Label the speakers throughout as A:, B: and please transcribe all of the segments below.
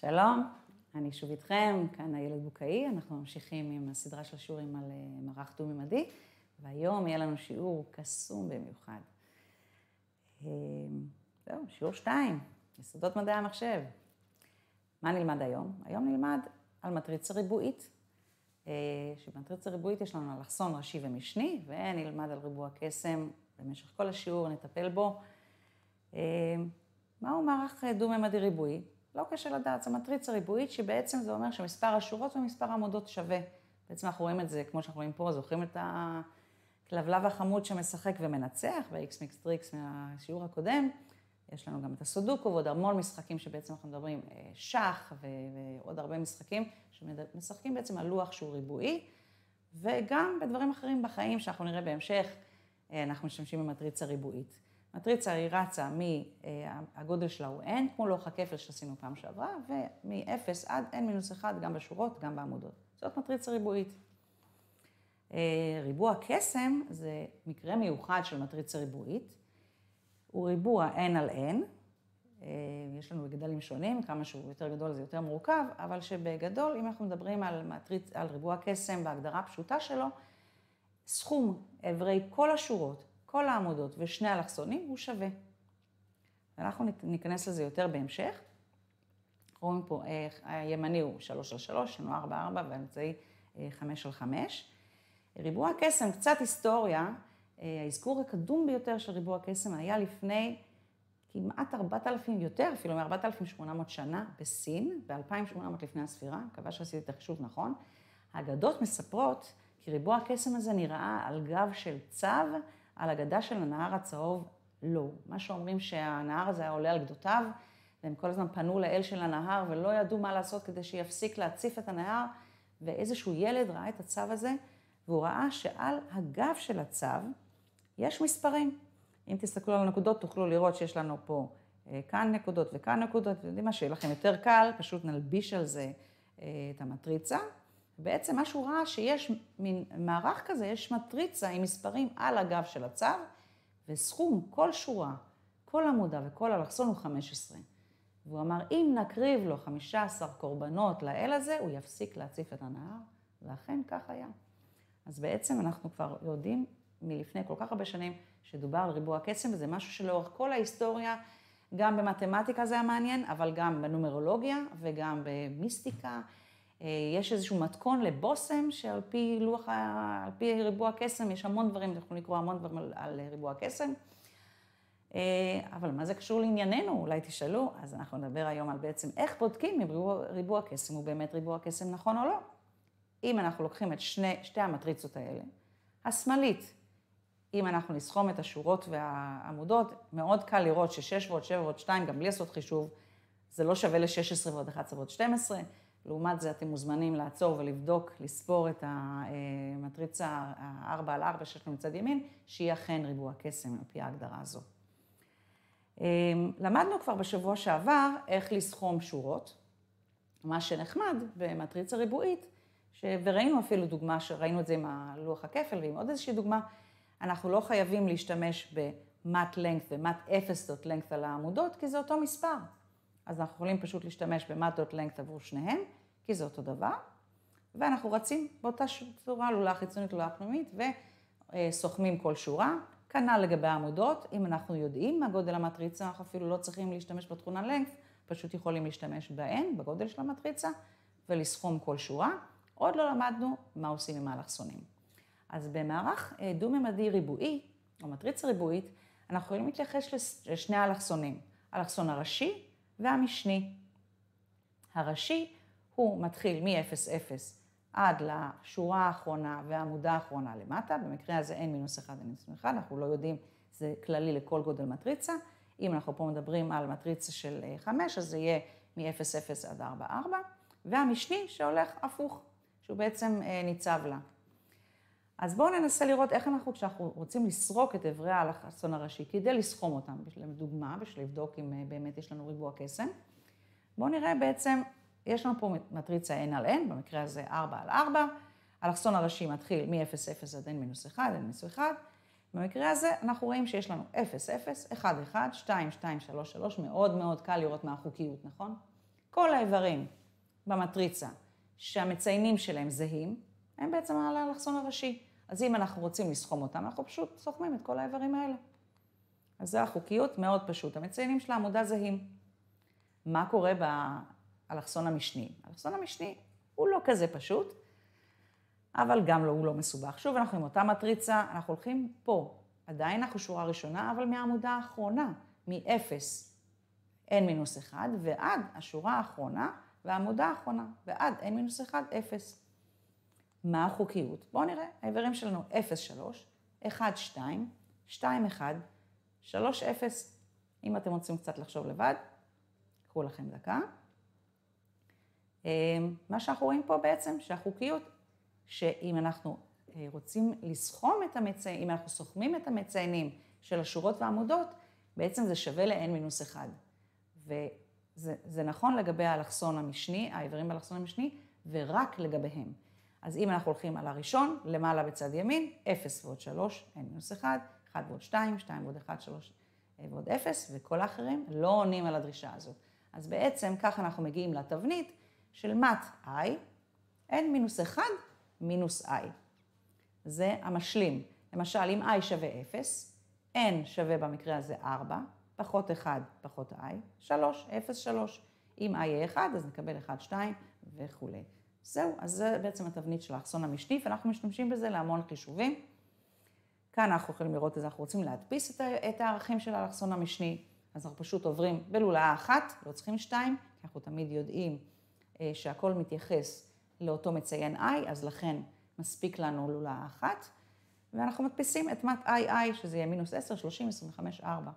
A: שלום, אני שוב איתכם, כאן איילת בוקאי, אנחנו ממשיכים עם הסדרה של שיעורים על אה, מערך דו-ממדי, והיום יהיה לנו שיעור קסום במיוחד. אה, זהו, שיעור 2, יסודות מדעי המחשב. מה נלמד היום? היום נלמד על מטריצה ריבועית. אה, שבמטריצה ריבועית יש לנו אלכסון ראשי ומשני, ונלמד על ריבוע קסם במשך כל השיעור, נטפל בו. מהו מערך דו-ממדי ריבועי? לא קשה לדעת, זו מטריצה ריבועית שבעצם זה אומר שמספר השורות ומספר העמודות שווה. בעצם אנחנו רואים את זה, כמו שאנחנו רואים פה, זוכרים את הכלבלב החמוד שמשחק ומנצח ב-X מיקס טריקס מהשיעור הקודם. יש לנו גם את הסודוקו ועוד המון משחקים שבעצם אנחנו מדברים, אה, שח ועוד הרבה משחקים שמשחקים בעצם על לוח שהוא ריבועי, וגם בדברים אחרים בחיים שאנחנו נראה בהמשך, אה, אנחנו משתמשים במטריצה ריבועית. מטריצה היא רצה מהגודל אה, שלה הוא n, כמו לוח הכפל שעשינו פעם שעברה, ומ-0 עד n מינוס 1 גם בשורות, גם בעמודות. זאת מטריצה ריבועית. אה, ריבוע קסם זה מקרה מיוחד של מטריצה ריבועית. הוא ריבוע n על n, אה, יש לנו גדלים שונים, כמה שהוא יותר גדול זה יותר מורכב, אבל שבגדול, אם אנחנו מדברים על, מטריצ... על ריבוע קסם בהגדרה הפשוטה שלו, סכום אברי כל השורות כל העמודות ושני אלכסונים הוא שווה. אנחנו ניכנס לזה יותר בהמשך. רואים פה, איך, הימני הוא 3 על 3, שלנו 4 על 4 והאמצעי 5 אה, על 5. ריבוע קסם, קצת היסטוריה, אה, האזכור הקדום ביותר של ריבוע קסם היה לפני כמעט 4,000 יותר, אפילו מ-4,800 שנה בסין, ב-2,800 לפני הספירה, מקווה שעשיתי את החישוב נכון. האגדות מספרות כי ריבוע הקסם הזה נראה על גב של צב על הגדה של הנהר הצהוב, לא. מה שאומרים שהנהר הזה היה עולה על גדותיו, והם כל הזמן פנו לאל של הנהר ולא ידעו מה לעשות כדי שיפסיק להציף את הנהר, ואיזשהו ילד ראה את הצו הזה, והוא ראה שעל הגב של הצו יש מספרים. אם תסתכלו על הנקודות, תוכלו לראות שיש לנו פה אה, כאן נקודות וכאן נקודות, אתם יודעים מה, שיהיה לכם יותר קל, פשוט נלביש על זה אה, את המטריצה, בעצם מה שהוא ראה שיש מין מערך כזה, יש מטריצה עם מספרים על הגב של הצו, וסכום כל שורה, כל עמודה וכל אלכסון הוא 15. והוא אמר, אם נקריב לו 15 קורבנות לאל הזה, הוא יפסיק להציף את הנהר, ואכן כך היה. אז בעצם אנחנו כבר יודעים מלפני כל כך הרבה שנים שדובר על ריבוע קסם, וזה משהו שלאורך כל ההיסטוריה, גם במתמטיקה זה היה מעניין, אבל גם בנומרולוגיה וגם במיסטיקה. אה, יש איזשהו מתכון לבושם, שעל פי לוח, על פי ריבוע קסם, יש המון דברים, אתם יכולים לקרוא המון דברים על, על ריבוע קסם. אה, אבל מה זה קשור לענייננו, אולי תשאלו, אז אנחנו נדבר היום על בעצם איך בודקים אם ריבוע, ריבוע קסם הוא באמת ריבוע קסם נכון או לא. אם אנחנו לוקחים את שני, שתי המטריצות האלה, השמאלית, אם אנחנו נסכום את השורות והעמודות, מאוד קל לראות ש-6 ועוד 7 ועוד 2, גם בלי לעשות חישוב, זה לא שווה ל-16 ועוד 11 ועוד 12. לעומת זה, אתם מוזמנים לעצור ולבדוק, לספור את המטריצה אה, ה-4 על 4 שיש לנו מצד ימין, שהיא אכן ריבוע קסם, על פי ההגדרה הזו. אה, למדנו כבר בשבוע שעבר איך לסכום שורות. מה שנחמד במטריצה ריבועית, ש... וראינו אפילו דוגמה, שראינו את זה עם הלוח הכפל ועם עוד איזושהי דוגמה, אנחנו לא חייבים להשתמש ב... mat length וmat 0 dot length על העמודות, כי זה אותו מספר. אז אנחנו יכולים פשוט להשתמש במטות לנקט עבור שניהם, כי זה אותו דבר, ואנחנו רצים באותה צורה, לולאה חיצונית, לולאה פנימית, וסוכמים כל שורה. כנ"ל לגבי העמודות, אם אנחנו יודעים מה גודל המטריצה, אנחנו אפילו לא צריכים להשתמש בתכונה לנקט, פשוט יכולים להשתמש בהן, בגודל של המטריצה, ולסכום כל שורה. עוד לא למדנו מה עושים עם האלכסונים. אז במערך אה, דו-ממדי ריבועי, או מטריצה ריבועית, אנחנו יכולים להתייחס לשני אלכסונים. אלכסון הראשי והמשני. הראשי הוא מתחיל מ-0,0 עד לשורה האחרונה והעמודה האחרונה למטה, במקרה הזה אין מינוס 1 ומינוס 1, אנחנו לא יודעים, זה כללי לכל גודל מטריצה. אם אנחנו פה מדברים על מטריצה של 5, אה, אז זה יהיה מ-0,0 עד 4,4, והמשני שהולך הפוך, שהוא בעצם אה, ניצב לה. אז בואו ננסה לראות איך אנחנו, כשאנחנו רוצים לסרוק את אברי האלכסון הראשי, כדי לסכום אותם, לדוגמה, בשביל לבדוק אם אה, באמת יש לנו ריבוע קסם, בואו נראה בעצם, יש לנו פה מטריצה n על n, במקרה הזה 4 על 4, האלכסון הראשי מתחיל מ-0, 0 עד n מינוס 1, n מינוס 1, במקרה הזה אנחנו רואים שיש לנו 0, 0, 1, 1, 2, 2, 3, 3, מאוד מאוד קל לראות מה החוקיות, נכון? כל האיברים במטריצה שהמציינים שלהם זהים, הם בעצם על האלכסון הראשי. אז אם אנחנו רוצים לסכום אותם, אנחנו פשוט סוכמים את כל האיברים האלה. אז זו החוקיות, מאוד פשוט. המציינים של העמודה זהים. מה קורה באלכסון המשני? האלכסון המשני הוא לא כזה פשוט, אבל גם לא, הוא לא מסובך. שוב, אנחנו עם אותה מטריצה, אנחנו הולכים פה. עדיין אנחנו שורה ראשונה, אבל מהעמודה האחרונה, מ-0, n מינוס 1, ועד השורה האחרונה, והעמודה האחרונה, ועד n מינוס 1, 0. מה החוקיות? בואו נראה, האיברים שלנו 0-3, 1-2, 2-1, 3-0, אם אתם רוצים קצת לחשוב לבד, קחו לכם דקה. אמ, מה שאנחנו רואים פה בעצם, שהחוקיות, שאם אנחנו אה, רוצים לסכום את המציינים, אם אנחנו סוכמים את המציינים של השורות והעמודות, בעצם זה שווה ל-n מינוס 1. וזה נכון לגבי האלכסון המשני, האיברים באלכסון המשני, ורק לגביהם. אז אם אנחנו הולכים על הראשון, למעלה בצד ימין, 0 ועוד 3, n מינוס 1, 1 ועוד 2, 2 ועוד 1, 3 אה, ועוד 0, וכל האחרים לא עונים על הדרישה הזאת. אז בעצם ככה אנחנו מגיעים לתבנית של מת i, n מינוס 1 מינוס i. זה המשלים. למשל, אם i שווה 0, n שווה במקרה הזה 4, פחות 1 פחות i, 3, 0, 3. אם i יהיה 1, אז נקבל 1, 2 וכולי. זהו, אז זה בעצם התבנית של האחסון המשני, ואנחנו משתמשים בזה להמון חישובים. כאן אנחנו יכולים לראות את אנחנו רוצים להדפיס את הערכים של האלכסון המשני, אז אנחנו פשוט עוברים בלולאה אחת, לא צריכים שתיים, כי אנחנו תמיד יודעים אה, שהכל מתייחס לאותו מציין i, אז לכן מספיק לנו לולאה אחת, ואנחנו מדפיסים את מת i i, שזה יהיה מינוס 10, 30, 25, 4.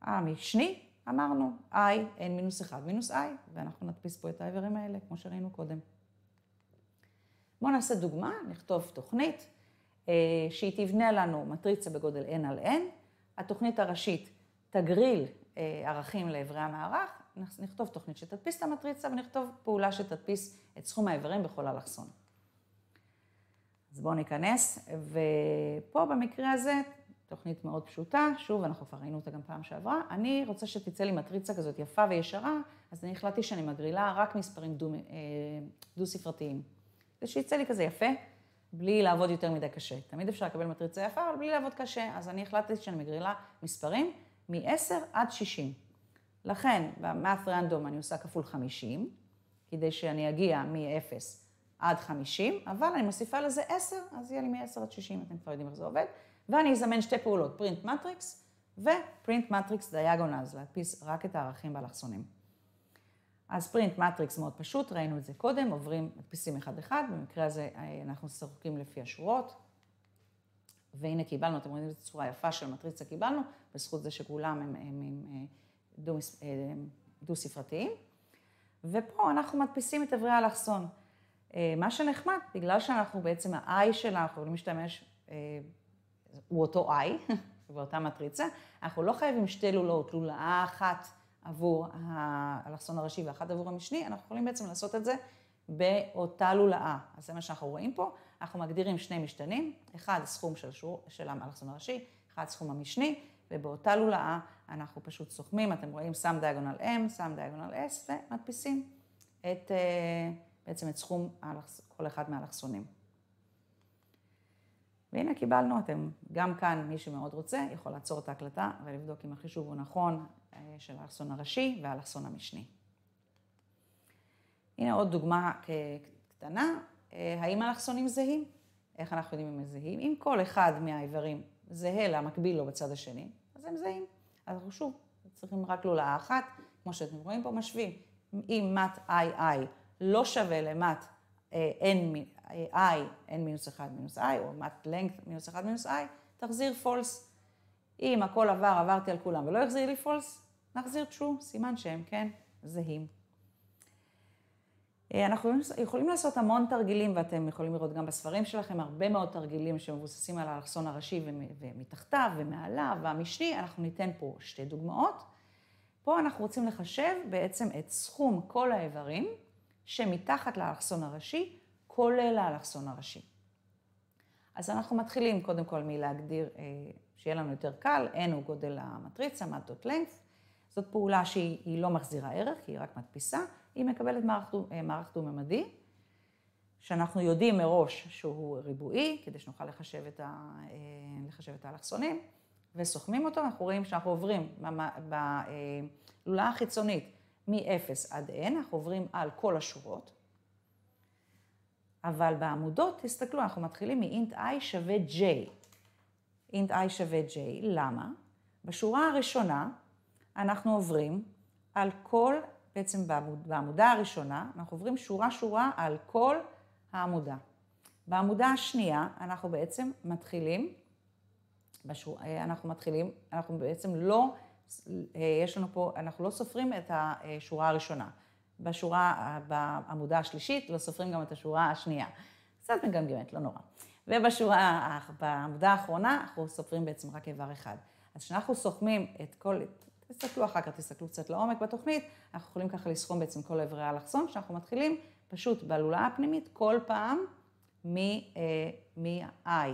A: המשני אמרנו i, n מינוס 1 מינוס i, ואנחנו נדפיס פה את האיברים האלה, כמו שראינו קודם. בואו נעשה דוגמה, נכתוב תוכנית אה, שהיא תבנה לנו מטריצה בגודל n על n. התוכנית הראשית תגריל אה, ערכים לאיברי המערך, נכתוב תוכנית שתדפיס את המטריצה ונכתוב פעולה שתדפיס את סכום האיברים בכל אלכסון. אז בואו ניכנס, ופה במקרה הזה תוכנית מאוד פשוטה, שוב, אנחנו כבר ראינו אותה גם פעם שעברה, אני רוצה שתצא לי מטריצה כזאת יפה וישרה, אז אני החלטתי שאני מגרילה רק מספרים אה, דו-ספרתיים. זה שיצא לי כזה יפה, בלי לעבוד יותר מדי קשה. תמיד אפשר לקבל מטריצה יפה, אבל בלי לעבוד קשה. אז אני החלטתי שאני מגרילה מספרים מ-10 עד 60. לכן, במאף רנדום אני עושה כפול 50, כדי שאני אגיע מ-0 עד 50, אבל אני מוסיפה לזה 10, אז יהיה לי מ-10 עד 60, אתם כבר יודעים איך זה עובד. ואני אזמן שתי פעולות, פרינט מטריקס ופרינט מטריקס דיאגונז, להדפיס רק את הערכים באלכסונים. אז פרינט מטריקס מאוד פשוט, ראינו את זה קודם, עוברים, מדפיסים אחד-אחד, במקרה הזה אה, אנחנו סורקים לפי השורות, והנה קיבלנו, אתם רואים את הצורה היפה של מטריצה קיבלנו, בזכות זה שכולם הם, הם, הם, הם, אה, אה, הם דו-ספרתיים. ופה אנחנו מדפיסים את אברי האלכסון. מה שנחמד, בגלל שאנחנו בעצם, ה-i שלה, אנחנו יכולים להשתמש הוא אותו I, באותה מטריצה, אנחנו לא חייבים שתי לולאות, לולאה אחת עבור האלכסון הראשי ואחת עבור המשני, אנחנו יכולים בעצם לעשות את זה באותה לולאה. אז זה מה שאנחנו רואים פה, אנחנו מגדירים שני משתנים, אחד סכום של, שור, של האלכסון הראשי, אחד סכום המשני, ובאותה לולאה אנחנו פשוט סוכמים, אתם רואים סם דיאגונל M, סם דיאגונל S, ומדפיסים את, אה, בעצם את סכום כל אחד מהאלכסונים. והנה קיבלנו, אתם גם כאן, מי שמאוד רוצה, יכול לעצור את ההקלטה ולבדוק אם החישוב הוא נכון אה, של האלכסון הראשי והאלכסון המשני. הנה עוד דוגמה קטנה, אה, האם האלכסונים זהים? איך אנחנו יודעים אם הם זהים? אם כל אחד מהאיברים זהה למקביל לו בצד השני, אז הם זהים. אז אנחנו שוב צריכים רק לולאה אחת, כמו שאתם רואים פה, משווים. אם מט איי איי לא שווה למט אה, n i, n מינוס 1 מינוס i, או mat length מינוס 1 מינוס i, תחזיר false. אם הכל עבר, עברתי על כולם ולא יחזיר לי false, נחזיר true, סימן שהם, כן, זהים. אה, אנחנו יכולים לעשות המון תרגילים, ואתם יכולים לראות גם בספרים שלכם הרבה מאוד תרגילים שמבוססים על האלכסון הראשי ומתחתיו ומעליו והמשני. אנחנו ניתן פה שתי דוגמאות. פה אנחנו רוצים לחשב בעצם את סכום כל האיברים שמתחת לאלכסון הראשי כולל האלכסון הראשי. אז אנחנו מתחילים קודם כל מלהגדיר, אה, שיהיה לנו יותר קל, n הוא גודל המטריצה, מטות length. זאת פעולה שהיא לא מחזירה ערך, היא רק מדפיסה, היא מקבלת מערך, אה, מערך דו-ממדי, שאנחנו יודעים מראש שהוא ריבועי, כדי שנוכל לחשב את, ה, אה, לחשב את האלכסונים, וסוכמים אותו, אנחנו רואים שאנחנו עוברים בלולאה החיצונית מ-0 עד n, אנחנו עוברים על כל השורות, אבל בעמודות, תסתכלו, אנחנו מתחילים מ-int i שווה j. int i שווה j, למה? בשורה הראשונה אנחנו עוברים על כל, בעצם בעמוד, בעמודה הראשונה, אנחנו עוברים שורה-שורה על כל העמודה. בעמודה השנייה אנחנו בעצם מתחילים, בשור, אה, אנחנו מתחילים, אנחנו בעצם לא, אה, יש לנו פה, אנחנו לא סופרים את השורה אה, הראשונה. בשורה, בעמודה השלישית, לא סופרים גם את השורה השנייה. קצת מגמגמת, לא נורא. ובשורה, בעמודה האחרונה, אנחנו סופרים בעצם רק איבר אחד. אז כשאנחנו סוכמים את כל, תסתכלו אחר כך, תסתכלו קצת לעומק בתוכנית, אנחנו יכולים ככה לסכום בעצם כל איברי האלכסון, כשאנחנו מתחילים פשוט בהלולאה הפנימית, כל פעם מ-I. אה,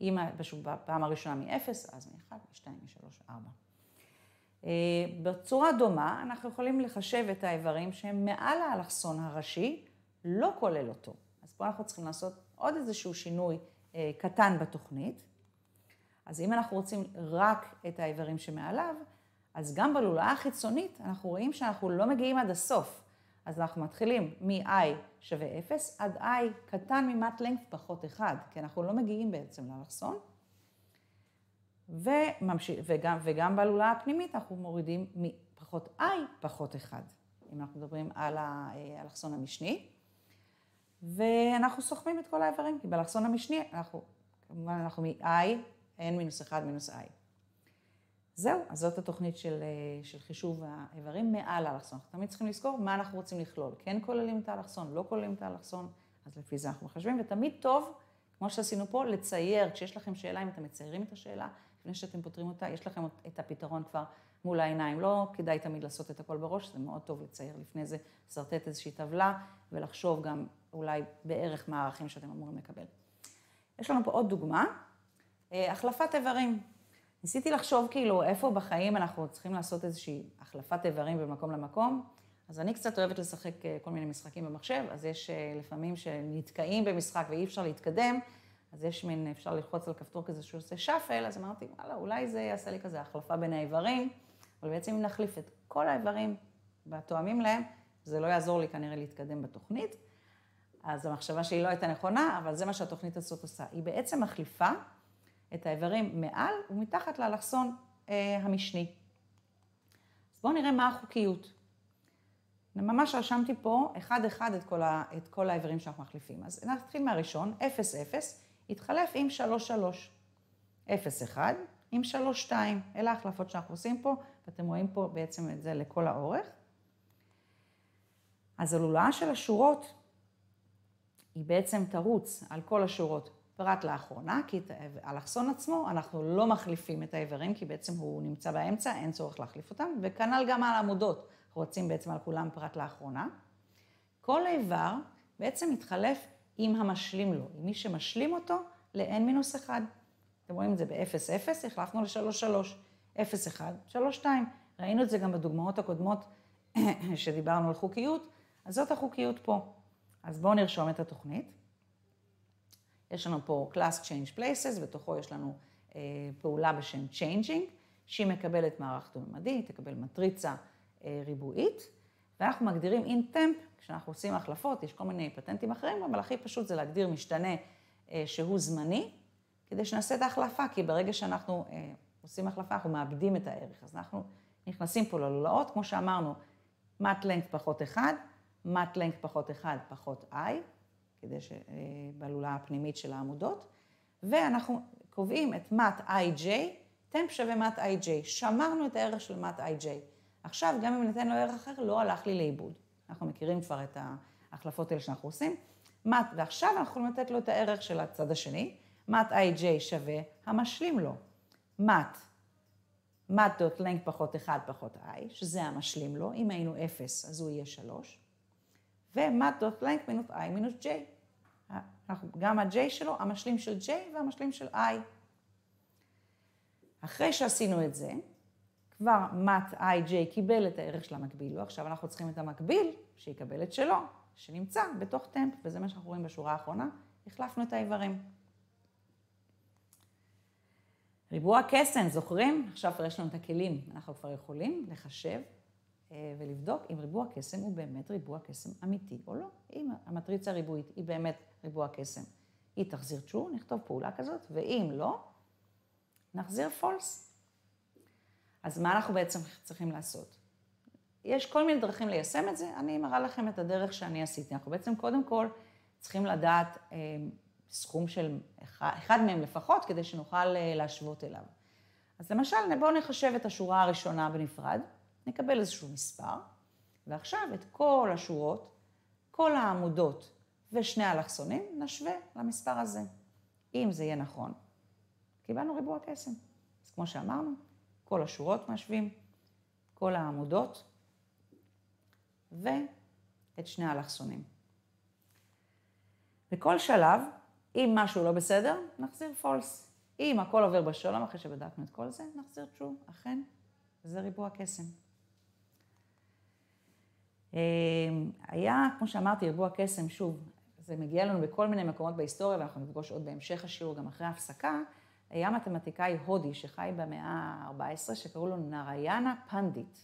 A: אם בפעם הראשונה מ-0, אז מ-1, מ-2, מ-3, 4. אה, בצורה דומה, אנחנו יכולים לחשב את האיברים שהם מעל האלכסון הראשי, לא כולל אותו. אז פה אנחנו צריכים לעשות עוד איזשהו שינוי אה, קטן בתוכנית. אז אם אנחנו רוצים רק את האיברים שמעליו, אז גם בלולאה החיצונית אנחנו רואים שאנחנו לא מגיעים עד הסוף. אז אנחנו מתחילים מ-i שווה 0 עד i קטן ממט length פחות 1, כי אנחנו לא מגיעים בעצם לאלכסון. וממש... וגם, וגם בלולה הפנימית אנחנו מורידים מפחות I פחות 1, אם אנחנו מדברים על האלכסון אה, המשני. ואנחנו סוכמים את כל האיברים, כי באלכסון המשני אנחנו, כמובן אנחנו מ-I, n מינוס 1 מינוס I. זהו, אז זאת התוכנית של, אה, של חישוב האיברים מעל האלכסון. אנחנו תמיד צריכים לזכור מה אנחנו רוצים לכלול. כן כוללים את האלכסון, לא כוללים את האלכסון, אז לפי זה אנחנו מחשבים, ותמיד טוב, כמו שעשינו פה, לצייר, כשיש לכם שאלה, אם אתם מציירים את השאלה, לפני שאתם פותרים אותה, יש לכם את הפתרון כבר מול העיניים. לא כדאי תמיד לעשות את הכל בראש, זה מאוד טוב לצייר לפני זה, לשרטט איזושהי טבלה ולחשוב גם אולי בערך מה הערכים שאתם אמורים לקבל. יש לנו פה עוד דוגמה, אה, החלפת איברים. ניסיתי לחשוב כאילו איפה בחיים אנחנו צריכים לעשות איזושהי החלפת איברים במקום למקום. אז אני קצת אוהבת לשחק אה, כל מיני משחקים במחשב, אז יש אה, לפעמים שנתקעים במשחק ואי אפשר להתקדם, אז יש מין, אפשר ללחוץ על כפתור כזה שהוא עושה שאפל, אז אמרתי, וואלה, אולי זה יעשה לי כזה החלפה בין האיברים, אבל בעצם אם נחליף את כל האיברים והתואמים להם, זה לא יעזור לי כנראה להתקדם בתוכנית. אז המחשבה שלי לא הייתה נכונה, אבל זה מה שהתוכנית הזאת עושה. היא בעצם מחליפה את האיברים מעל ומתחת לאלכסון אה, המשני. אז בואו נראה מה החוקיות. ממש רשמתי פה אחד-אחד את, את כל האיברים שאנחנו מחליפים. אז נתחיל מהראשון, 0-0. התחלף עם 3-3. 0-1 עם 3-2. אלה ההחלפות שאנחנו עושים פה, ואתם רואים פה בעצם את זה לכל האורך. אז הלולאה של השורות היא בעצם תרוץ על כל השורות פרט לאחרונה, כי את האלכסון עצמו אנחנו לא מחליפים את האיברים, כי בעצם הוא נמצא באמצע, אין צורך להחליף אותם, וכנ"ל גם על עמודות, אנחנו רצים בעצם על כולם פרט לאחרונה. כל איבר בעצם מתחלף עם המשלים לו, עם מי שמשלים אותו ל-n-1. מינוס אתם רואים את זה ב 0 0, החלפנו ל 3 3, 0, 1, 3, 2. ראינו את זה גם בדוגמאות הקודמות שדיברנו על חוקיות, אז זאת החוקיות פה. אז בואו נרשום את התוכנית. יש לנו פה class change places, בתוכו יש לנו אה, פעולה בשם changing, שהיא מקבלת מערך דו-ממדי, תקבל מטריצה אה, ריבועית. ואנחנו מגדירים אינטמפ, כשאנחנו עושים החלפות, יש כל מיני פטנטים אחרים, אבל הכי פשוט זה להגדיר משתנה אה, שהוא זמני, כדי שנעשה את ההחלפה, כי ברגע שאנחנו אה, עושים החלפה, אנחנו מאבדים את הערך. אז אנחנו נכנסים פה ללולאות, כמו שאמרנו, mat length פחות 1, mat length פחות 1 פחות i, כדי ש... אה, בלולאה הפנימית של העמודות, ואנחנו קובעים את mat ij, temp שווה mat ij, שמרנו את הערך של mat ij. עכשיו, גם אם ניתן לו ערך אחר, לא הלך לי לאיבוד. אנחנו מכירים כבר את ההחלפות האלה שאנחנו עושים. מת, ועכשיו אנחנו יכולים לתת לו את הערך של הצד השני. מת IJ שווה המשלים לו. מת, מת דוט לנג פחות 1 פחות I, שזה המשלים לו. אם היינו 0, אז הוא יהיה 3. ומת דוט לנג מינוס I מינוס J. גם ה-J שלו, המשלים של J והמשלים של I. אחרי שעשינו את זה, כבר איי ג'יי קיבל את הערך של המקביל ועכשיו אנחנו צריכים את המקביל שיקבל את שלו, שנמצא בתוך טמפ, וזה מה שאנחנו רואים בשורה האחרונה, החלפנו את האיברים. ריבוע קסם, זוכרים? עכשיו כבר יש לנו את הכלים, אנחנו כבר יכולים לחשב אה, ולבדוק אם ריבוע קסם הוא באמת ריבוע קסם אמיתי או לא. אם המטריצה הריבועית היא באמת ריבוע קסם, היא תחזיר true, נכתוב פעולה כזאת, ואם לא, נחזיר false. אז מה אנחנו בעצם צריכים לעשות? יש כל מיני דרכים ליישם את זה, אני מראה לכם את הדרך שאני עשיתי. אנחנו בעצם קודם כל צריכים לדעת אה, סכום של אחד, אחד מהם לפחות, כדי שנוכל אה, להשוות אליו. אז למשל, בואו נחשב את השורה הראשונה בנפרד, נקבל איזשהו מספר, ועכשיו את כל השורות, כל העמודות ושני האלכסונים, נשווה למספר הזה. אם זה יהיה נכון, קיבלנו ריבוע קסם. אז כמו שאמרנו, כל השורות משווים, כל העמודות, ואת שני האלכסונים. בכל שלב, אם משהו לא בסדר, נחזיר false. אם הכל עובר בשלום, אחרי שבדקנו את כל זה, נחזיר true. אכן, זה ריבוע קסם. אמ, היה, כמו שאמרתי, ריבוע קסם, שוב, זה מגיע לנו בכל מיני מקומות בהיסטוריה, ואנחנו נפגוש עוד בהמשך השיעור, גם אחרי ההפסקה, היה מתמטיקאי הודי שחי במאה ה-14, שקראו לו נריאנה פנדיט.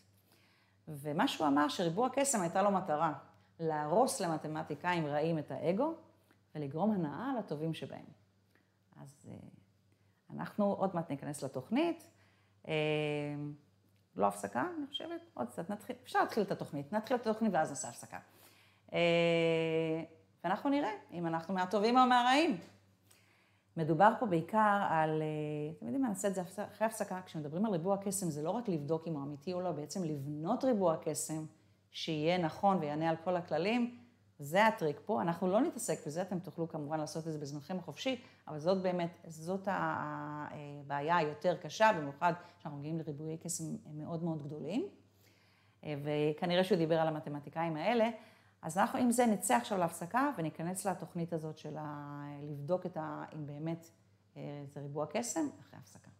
A: ומה שהוא אמר, שריבוע קסם הייתה לו מטרה, להרוס למתמטיקאים רעים את האגו ולגרום הנאה לטובים שבהם. אז אה, אנחנו עוד מעט ניכנס לתוכנית. אה, לא הפסקה, אני חושבת, עוד קצת, נתחיל, אפשר להתחיל את התוכנית, נתחיל את התוכנית ואז נעשה הפסקה. אה, ואנחנו נראה אם אנחנו מהטובים או מהרעים. מדובר פה בעיקר על, אה, אתם יודעים מה, נעשה את זה אחרי הפסקה, כשמדברים על ריבוע קסם, זה לא רק לבדוק אם הוא אמיתי או לא, בעצם לבנות ריבוע קסם, שיהיה נכון ויענה על כל הכללים, זה הטריק פה. אנחנו לא נתעסק בזה, אתם תוכלו כמובן לעשות את זה בזמנכם החופשי, אבל זאת באמת, זאת אה, הבעיה היותר קשה, במיוחד כשאנחנו מגיעים לריבועי קסם מאוד מאוד גדולים. אה, וכנראה שהוא דיבר על המתמטיקאים האלה. אז אנחנו עם זה נצא עכשיו להפסקה וניכנס לתוכנית הזאת של לבדוק ה... אם באמת אה, זה ריבוע קסם אחרי ההפסקה.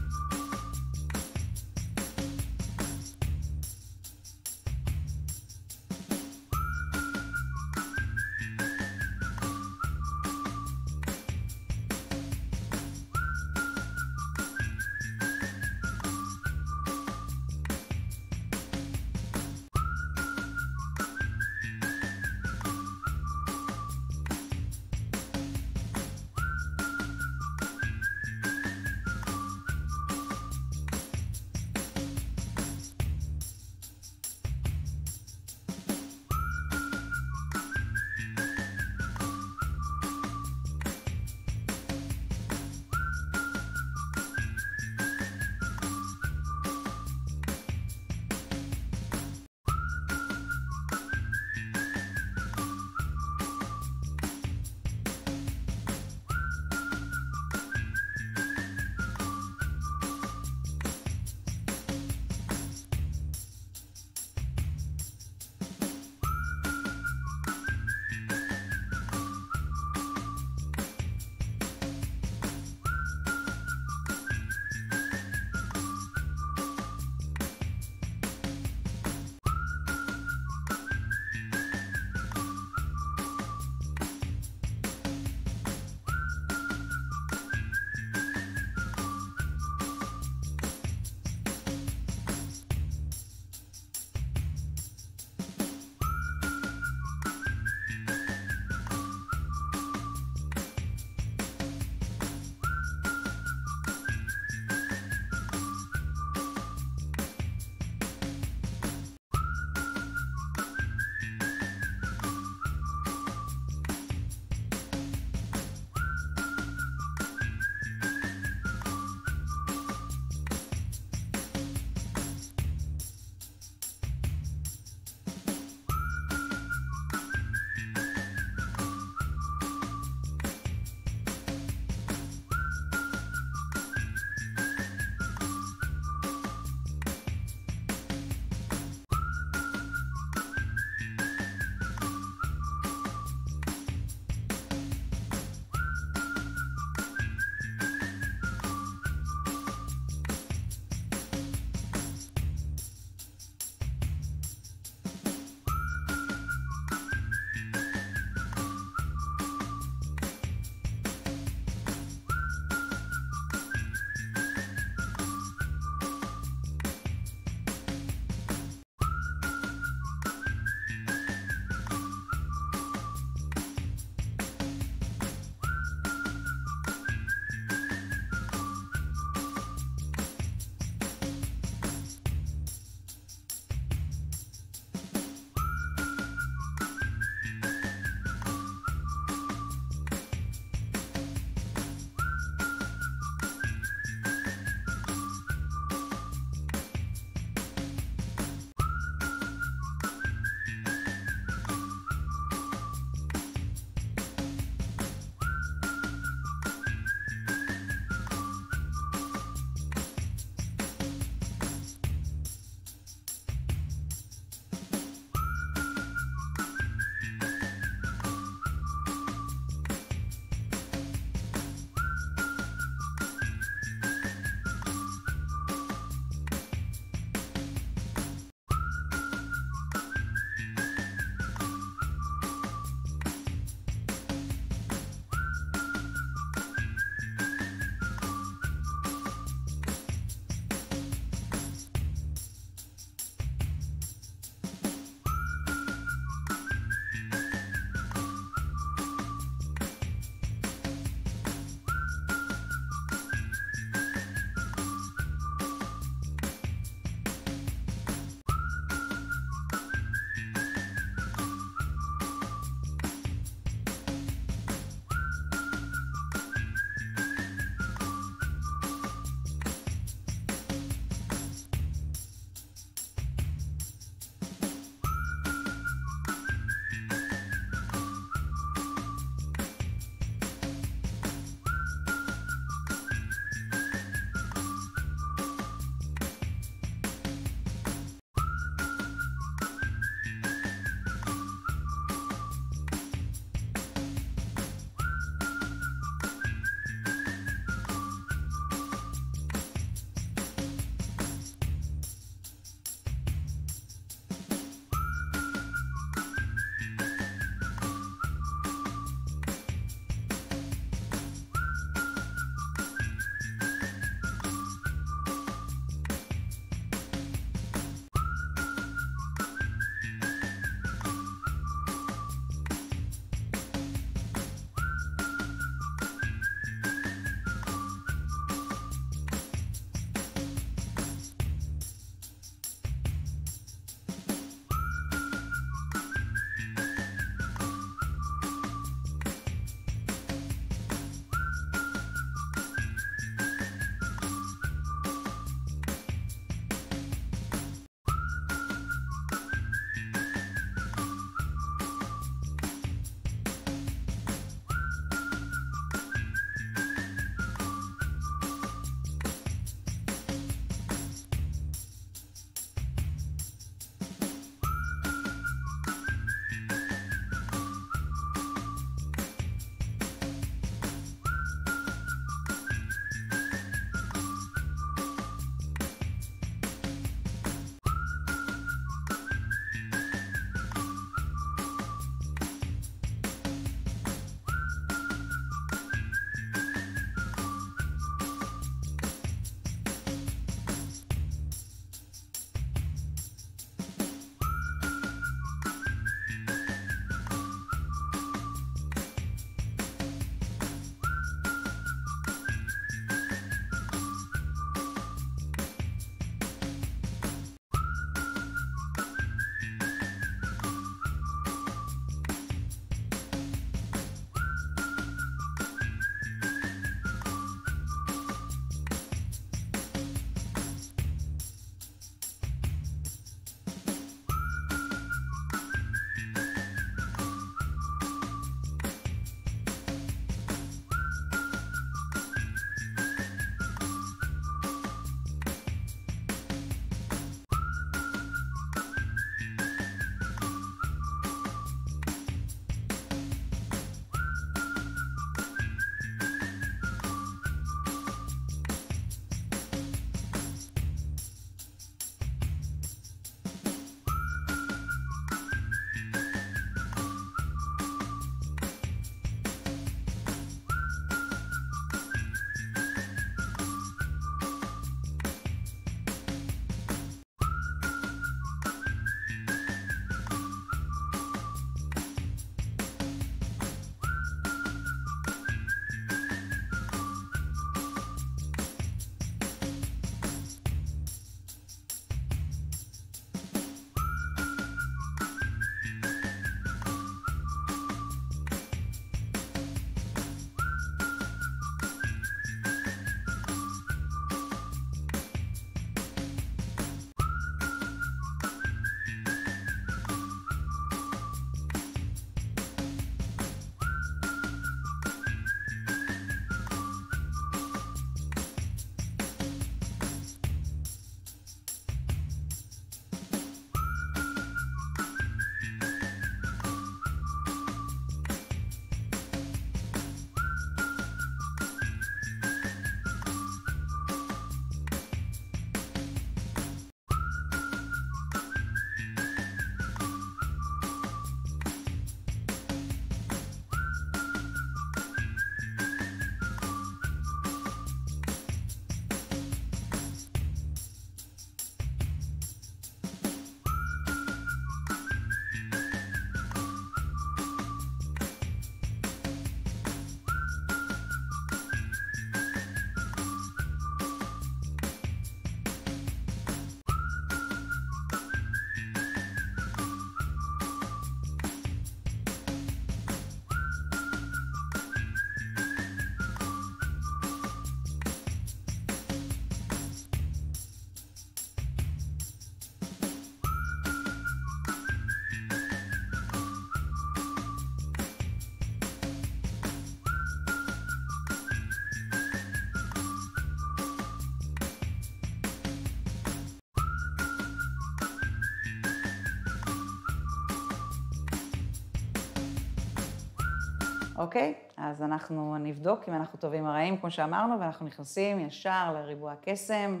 A: אוקיי? אז אנחנו נבדוק אם אנחנו טובים או רעים, כמו שאמרנו, ואנחנו נכנסים ישר לריבוע הקסם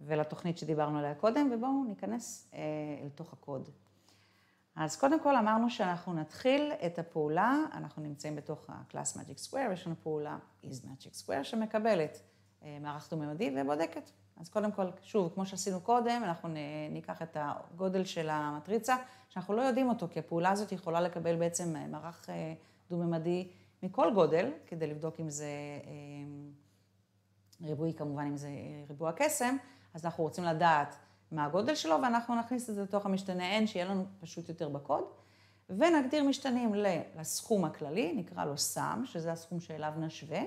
A: ולתוכנית שדיברנו עליה קודם, ובואו ניכנס אה, אל תוך הקוד. אז קודם כל אמרנו שאנחנו נתחיל את הפעולה, אנחנו נמצאים בתוך ה-class magic square, יש לנו פעולה is magic square שמקבלת אה, מערך דו-ממדי ובודקת. אז קודם כל, שוב, כמו שעשינו קודם, אנחנו ניקח את הגודל של המטריצה, שאנחנו לא יודעים אותו, כי הפעולה הזאת יכולה לקבל בעצם אה, מערך... דו-ממדי מכל גודל, כדי לבדוק אם זה אמ, ריבועי, כמובן, אם זה אה, ריבוע קסם, אז אנחנו רוצים לדעת מה הגודל שלו, ואנחנו נכניס את זה לתוך המשתנה n, שיהיה לנו פשוט יותר בקוד, ונגדיר משתנים לסכום הכללי, נקרא לו סם, שזה הסכום שאליו נשווה,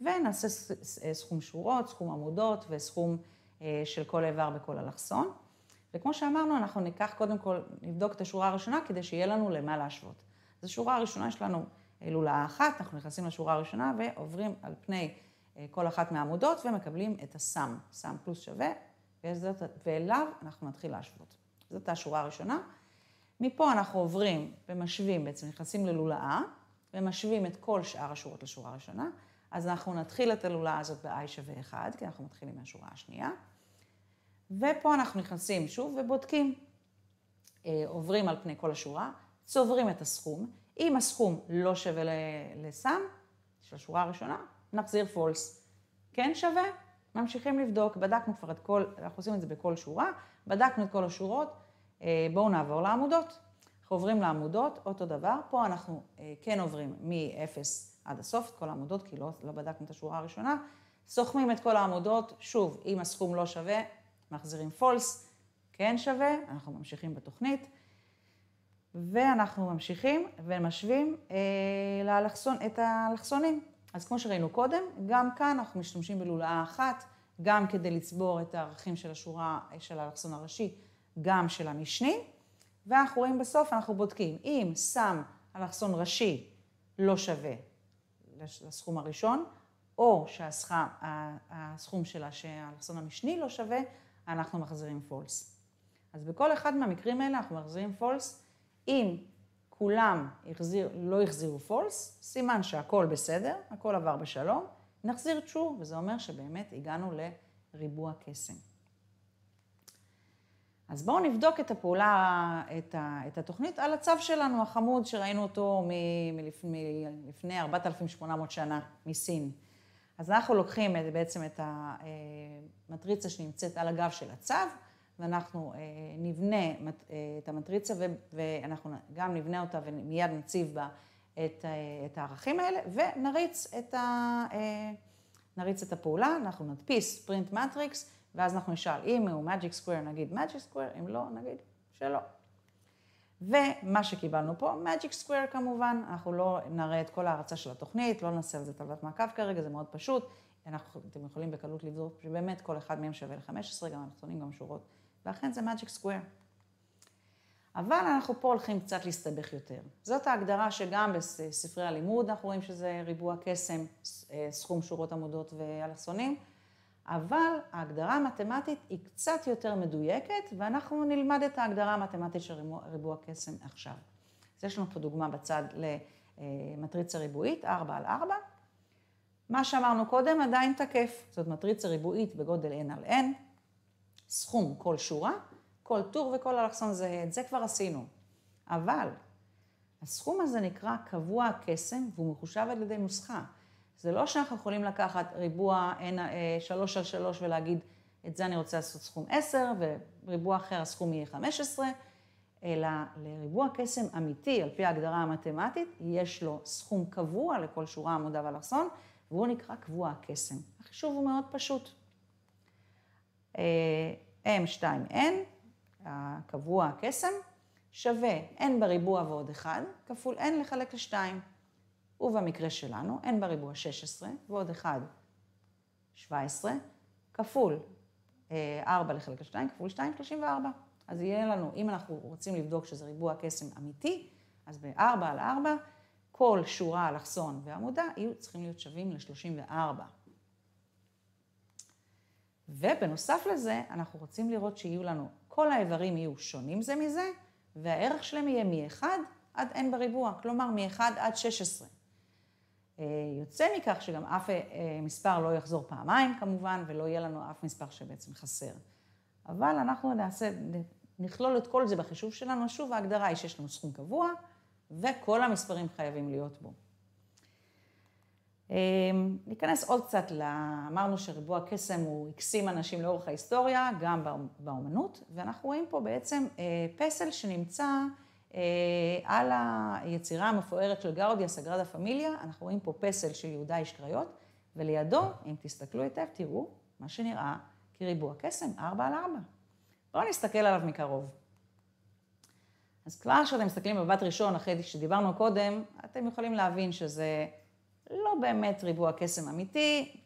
A: ונעשה אה, סכום שורות, סכום עמודות וסכום אה, של כל איבר בכל אלכסון. וכמו שאמרנו, אנחנו ניקח קודם כל, נבדוק את השורה הראשונה כדי שיהיה לנו למה להשוות. אז השורה הראשונה יש לנו הילולה האחת, אנחנו נכנסים לשורה הראשונה ועוברים על פני אה, כל אחת מהעמודות ומקבלים את הסם, סם פלוס שווה, וזאת, ואליו אנחנו נתחיל להשוות. זאת השורה הראשונה. מפה אנחנו עוברים ומשווים, בעצם נכנסים ללולאה, ומשווים את כל שאר השורות לשורה הראשונה. אז אנחנו נתחיל את הלולאה הזאת ב-i שווה 1, כי אנחנו מתחילים מהשורה השנייה. ופה אנחנו נכנסים שוב ובודקים. אה, עוברים על פני כל השורה, צוברים את הסכום. אם הסכום לא שווה לסם, של השורה הראשונה, נחזיר false. כן שווה? ממשיכים לבדוק, בדקנו כבר את כל, אנחנו עושים את זה בכל שורה, בדקנו את כל השורות, אה, בואו נעבור לעמודות. אנחנו עוברים לעמודות, אותו דבר, פה אנחנו אה, כן עוברים מ-0 עד הסוף, את כל העמודות, כי לא, לא בדקנו את השורה הראשונה, סוכמים את כל העמודות, שוב, אם הסכום לא שווה, מחזירים false, כן שווה, אנחנו ממשיכים בתוכנית. ואנחנו ממשיכים ומשווים אה, לאלכסון, את האלכסונים. אז כמו שראינו קודם, גם כאן אנחנו משתמשים בלולאה אחת, גם כדי לצבור את הערכים של השורה אה, של האלכסון הראשי, גם של המשני, ואנחנו רואים בסוף, אנחנו בודקים אם סם אלכסון ראשי לא שווה לסכום הראשון, או שהסכום שלה שהאלכסון המשני לא שווה, אנחנו מחזירים false. אז בכל אחד מהמקרים האלה אנחנו מחזירים false אם כולם החזיר, לא החזירו false, סימן שהכל בסדר, הכל עבר בשלום, נחזיר true, וזה אומר שבאמת הגענו לריבוע קסם. אז בואו נבדוק את הפעולה, את, ה, את התוכנית על הצו שלנו, החמוד, שראינו אותו מ, מלפ, מלפני 4,800 שנה, מסין. אז אנחנו לוקחים את, בעצם את המטריצה אה, שנמצאת על הגב של הצו, ואנחנו אה, נבנה אה, את המטריצה, ואנחנו גם נבנה אותה ומיד נציב בה את אה, הערכים האלה, ונריץ את, ה, נריץ את הפעולה, אנחנו נדפיס פרינט מטריקס ואז אנחנו נשאל אם הוא magic square, נגיד magic square, אם לא, נגיד שלא. ומה שקיבלנו פה, magic square כמובן, אנחנו לא נראה את כל ההרצה של התוכנית, לא נעשה על זה טבלת מעקב כרגע, זה מאוד פשוט. אנחנו, אתם יכולים בקלות לבדוק שבאמת כל אחד מהם שווה ל-15, גם אלכסונים, גם שורות ואכן זה Magic Square. אבל אנחנו פה הולכים קצת להסתבך יותר. זאת ההגדרה שגם בספרי הלימוד אנחנו רואים שזה ריבוע קסם, אה, סכום שורות עמודות ואלכסונים, אבל ההגדרה המתמטית היא קצת יותר מדויקת, ואנחנו נלמד את ההגדרה המתמטית של ריבוע קסם עכשיו. אז יש לנו פה דוגמה בצד למטריצה אה, ריבועית, 4 על 4. מה שאמרנו קודם עדיין תקף, זאת מטריצה ריבועית בגודל n על n, סכום כל שורה, כל טור וכל אלכסון זהה. את זה כבר עשינו. אבל הסכום הזה נקרא קבוע הקסם והוא מחושב על ידי נוסחה. זה לא שאנחנו יכולים לקחת ריבוע אה, שלוש על שלוש ולהגיד, את זה אני רוצה לעשות סכום עשר, וריבוע אחר הסכום יהיה חמש עשרה, אלא לריבוע קסם אמיתי, על פי ההגדרה המתמטית, יש לו סכום קבוע לכל שורה עמודה ואלכסון, והוא נקרא קבוע הקסם. החישוב הוא מאוד פשוט. אה, M2N, הקבוע הקסם, שווה N בריבוע ועוד 1 כפול N לחלק ל-2. ובמקרה שלנו, N בריבוע 16 ועוד 1, 17, כפול 4 אה, לחלק ל-2 כפול 2, 34. אז יהיה לנו, אם אנחנו רוצים לבדוק שזה ריבוע קסם אמיתי, אז ב-4 על 4, כל שורה, אלכסון ועמודה יהיו צריכים להיות שווים ל-34. ובנוסף לזה, אנחנו רוצים לראות שיהיו לנו, כל האיברים יהיו שונים זה מזה, והערך שלהם יהיה מ-1 עד n בריבוע, כלומר מ-1 עד 16. אה, יוצא מכך שגם אף אה, מספר לא יחזור פעמיים כמובן, ולא יהיה לנו אף מספר שבעצם חסר. אבל אנחנו נעשה, נכלול את כל זה בחישוב שלנו. שוב, ההגדרה היא שיש לנו סכום קבוע, וכל המספרים חייבים להיות בו. אמ, ניכנס עוד קצת, אמרנו שריבוע קסם הוא הקסים אנשים לאורך ההיסטוריה, גם באומנות, ואנחנו רואים פה בעצם אה, פסל שנמצא אה, על היצירה המפוארת של גאודי, סגרדה פמיליה, אנחנו רואים פה פסל של יהודה איש קריות, ולידו, אם תסתכלו היטב, תראו מה שנראה כריבוע קסם, ארבע על ארבע. בואו נסתכל עליו מקרוב. אז כבר כשאתם מסתכלים במבט ראשון, אחרי שדיברנו קודם, אתם יכולים להבין שזה באמת ריבוע קסם אמיתי,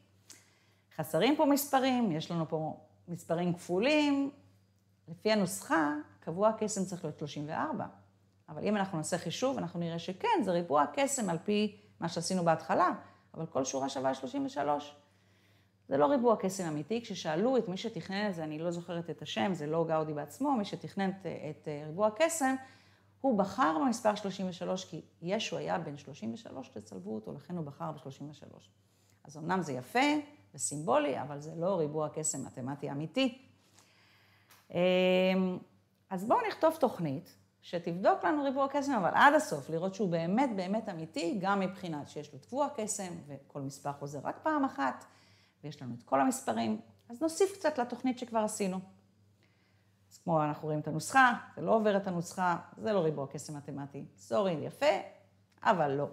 A: חסרים פה מספרים, יש לנו פה מספרים כפולים. לפי הנוסחה, קבוע הקסם צריך להיות 34. אבל אם אנחנו נעשה חישוב, אנחנו נראה שכן, זה ריבוע קסם על פי מה שעשינו בהתחלה, אבל כל שורה שווה 33. זה לא ריבוע קסם אמיתי. כששאלו את מי שתכנן את זה, אני לא זוכרת את השם, זה לא גאודי בעצמו, מי שתכנן את, את ריבוע הקסם, הוא בחר במספר 33 כי ישו היה בן 33 כשצלבו אותו, לכן הוא בחר ב-33. אז אמנם זה יפה וסימבולי, אבל זה לא ריבוע קסם מתמטי אמיתי. אמ, אז בואו נכתוב תוכנית שתבדוק לנו ריבוע קסם, אבל עד הסוף, לראות שהוא באמת באמת אמיתי, גם מבחינת שיש לו טבוע קסם, וכל מספר חוזר רק פעם אחת, ויש לנו את כל המספרים. אז נוסיף קצת לתוכנית שכבר עשינו. אז כמו אנחנו רואים את הנוסחה, זה לא עובר את הנוסחה, זה לא ריבוע קסם מתמטי. סורי, יפה, אבל לא.